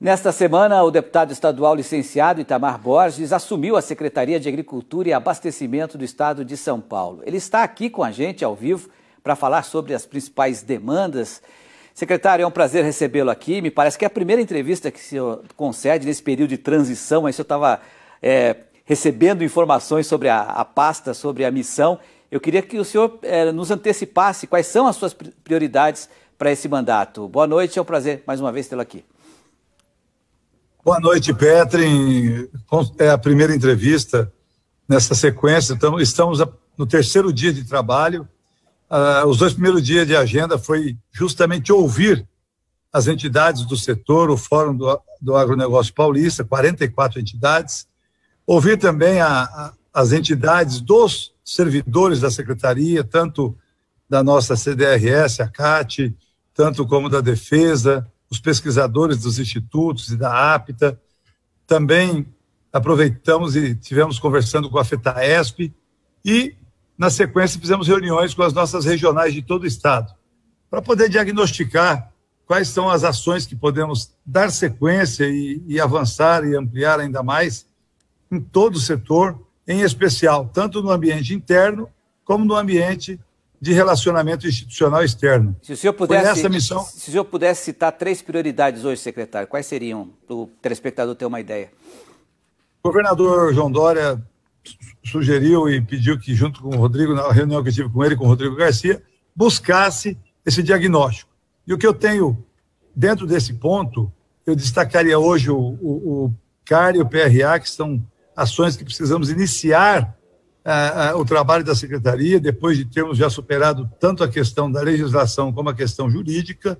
Nesta semana, o deputado estadual licenciado Itamar Borges assumiu a Secretaria de Agricultura e Abastecimento do Estado de São Paulo. Ele está aqui com a gente ao vivo para falar sobre as principais demandas. Secretário, é um prazer recebê-lo aqui. Me parece que é a primeira entrevista que o senhor concede nesse período de transição. Aí o senhor estava é, recebendo informações sobre a, a, pasta, sobre a missão. Eu queria que o senhor é, nos antecipasse quais são as suas prioridades para esse mandato. Boa noite, é um prazer mais uma vez tê-lo aqui. Boa noite, Petrin. É a primeira entrevista nessa sequência. Então, estamos no terceiro dia de trabalho. Ah, os dois primeiros dias de agenda foi justamente ouvir as entidades do setor, o Fórum do, do Agronegócio Paulista, 44 entidades, ouvir também a, a, as entidades dos servidores da secretaria, tanto da nossa CDRS, a CAT, tanto como da Defesa, os pesquisadores dos institutos e da APTA. Também aproveitamos e tivemos conversando com a FETAESP e, na sequência, fizemos reuniões com as nossas regionais de todo o Estado para poder diagnosticar quais são as ações que podemos dar sequência e, e avançar e ampliar ainda mais em todo o setor, em especial, tanto no ambiente interno como no ambiente de relacionamento institucional externo. Se o senhor pudesse, missão... se o senhor pudesse citar três prioridades hoje, secretário, quais seriam, para o telespectador ter uma ideia? O governador João Dória sugeriu e pediu que, junto com o Rodrigo, na reunião que eu tive com ele, com o Rodrigo Garcia, buscasse esse diagnóstico. E o que eu tenho dentro desse ponto, eu destacaria hoje o, o, o CAR e o PRA, que são ações que precisamos iniciar ah, ah, o trabalho da secretaria, depois de termos já superado tanto a questão da legislação como a questão jurídica,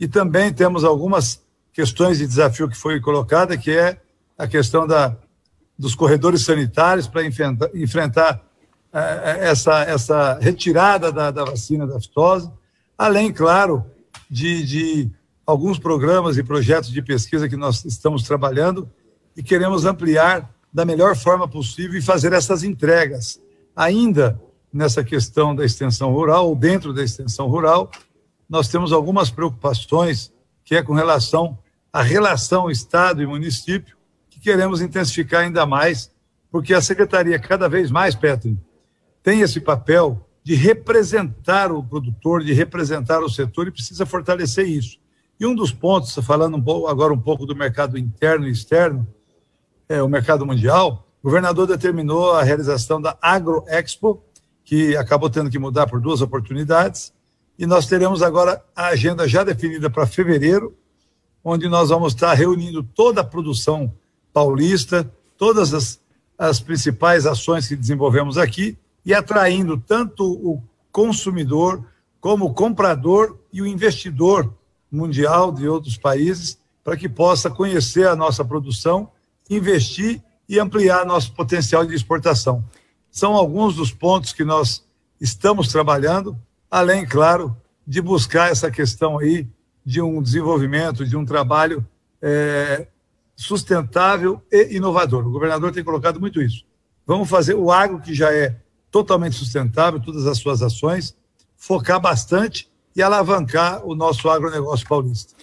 e também temos algumas questões de desafio que foi colocada, que é a questão da, dos corredores sanitários para enfrentar, enfrentar ah, essa, essa retirada da, da, vacina da aftosa além, claro, de, de alguns programas e projetos de pesquisa que nós estamos trabalhando e queremos ampliar da melhor forma possível e fazer essas entregas. Ainda nessa questão da extensão rural, ou dentro da extensão rural, nós temos algumas preocupações, que é com relação à relação Estado e município, que queremos intensificar ainda mais, porque a Secretaria, cada vez mais, Petri, tem esse papel de representar o produtor, de representar o setor e precisa fortalecer isso. E um dos pontos, falando agora um pouco do mercado interno e externo, é, o mercado mundial, o governador determinou a realização da Agro Expo, que acabou tendo que mudar por duas oportunidades, e nós teremos agora a agenda já definida para fevereiro, onde nós vamos estar reunindo toda a produção paulista, todas as, as principais ações que desenvolvemos aqui e atraindo tanto o consumidor como o comprador e o investidor mundial de outros países para que possa conhecer a nossa produção investir e ampliar nosso potencial de exportação. São alguns dos pontos que nós estamos trabalhando, além, claro, de buscar essa questão aí de um desenvolvimento, de um trabalho é, sustentável e inovador. O governador tem colocado muito isso. Vamos fazer o agro, que já é totalmente sustentável, todas as suas ações, focar bastante e alavancar o nosso agronegócio paulista.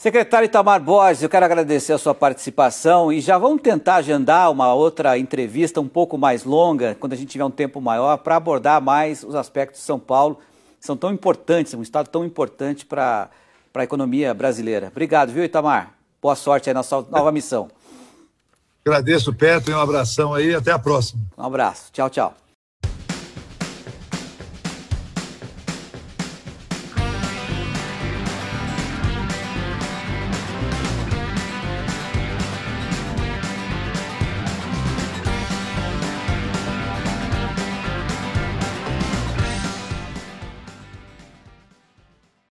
Secretário Itamar Borges, eu quero agradecer a sua participação e já vamos tentar agendar uma outra entrevista um pouco mais longa, quando a gente tiver um tempo maior, para abordar mais os aspectos de São Paulo, que são tão importantes, um estado tão importante para a economia brasileira. Obrigado, viu, Itamar? Boa sorte aí na sua nova missão. Agradeço, Petro, e um abração aí. Até a próxima. Um abraço. Tchau, tchau.